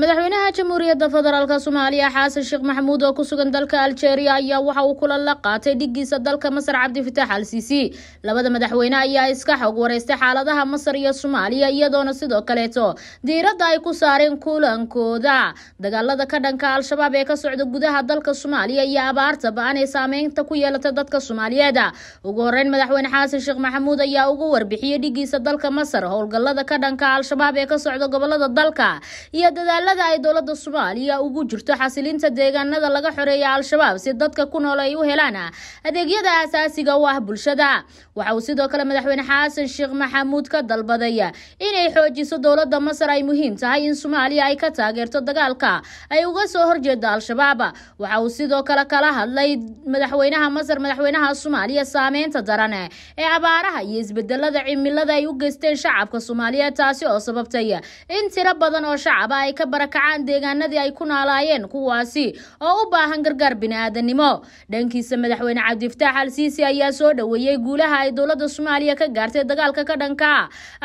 madaxweynaha jamhuuriyadda federaalka soomaaliya xasan sheekh maxamuud oo ku sugan dalka aljeeriya ayaa waxa uu kula la qaatay dhigiisa dalka masar cabdifitaax al siisi labada madaxweyne ayaa iska xog wareystay xaaladaha masar iyo soomaaliya iyadoona sidoo kaleeto diiradda ay ku saareen kulankooda dagaalada ka dhanka al-shabaab ee ka socda gudaha dalka soomaaliya iyo abaarta ba-an ee saameynta ku yeelata dadka soomaaliyeed ugu horeyn madaxweyne xasan sheekh maxamuud ayaa ugu warbixiyey dhigiisa dalka masar howlgallada ka dhanka al-shabaab ee ka socda gobolada dalka iyo dadaal dadaallada ay dowladda soomaaliya ugu jirto xasilinta deegaanada laga xoreeya al-shabaab si dadka ku nool ay u helaan adeegyada asaasiga u ah bulshada waxa uu sidoo kale madaxweyne xasan sheekh maxamuud ka dalbaday inay xoojiso dowladda masar ay muhiim tahay in soomaaliya ay ka taageerto dagaalka ay uga soo horjeeda al-shabaab waxa uu sidoo kale kala hadlay madaxweynaha masar madaxweynaha soomaaliya saameynta daran ee abaaraha iyo isbedelada cimilada ay u geysteen shacabka soomaaliyeed taasi oo sababtay in tiro badan oo shacaba ay ka barakacaan deegaanadii ay ku noolaayeen kuwaasi oo u baahan gargaar biniaadanimo dhankiisa madaxweyne cabdifataax al siisi ayaa soo dhoweeyey guulaha ay dowladda soomaaliya ka gaartay dagaalka ka dhanka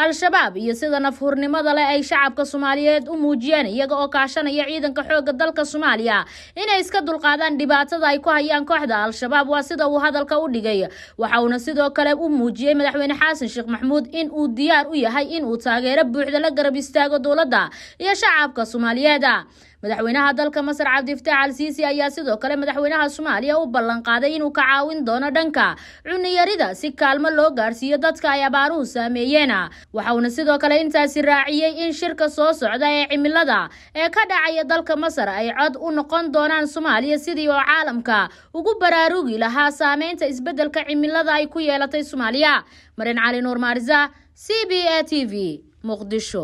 al-shabaab iyo sida nafhurnimada leh ay shacabka soomaaliyeed u muujiyeen iyaga oo kaashanaya ciidanka xoogga dalka soomaaliya inay iska dulqaadaan dhibaatada ay ku hayaan kooxda al-shabaab waa sida uu hadalka u dhigay waxa uuna sidoo kale u muujiyey madaxweyne xaasan sheekh maxmuud in uu diyaar u yahay in uu taageero buuxda la garab istaago dowladda iyo shacabka soomaaliyeed madaxweynaha dalka masar cabdifataax al siisi ayaa sidoo kale madaxweynaha soomaaliya u ballanqaaday inuu ka caawin doono dhanka cuniyarida si kaalmo loo gaarsiiyo dadka ay abaaruhu saameeyeen waxauna sidoo kale intaasi raaciyey in shirka soo socda ee cimilada ee ka dhacaya dalka masar ay cod u noqon doonaan soomaaliya sidii oo caalamka ugu baraarugi lahaa saameynta isbeddelka cimilada ay ku yeelatay soomaaliya mareen cali nuur maariza c b a t v muqdisho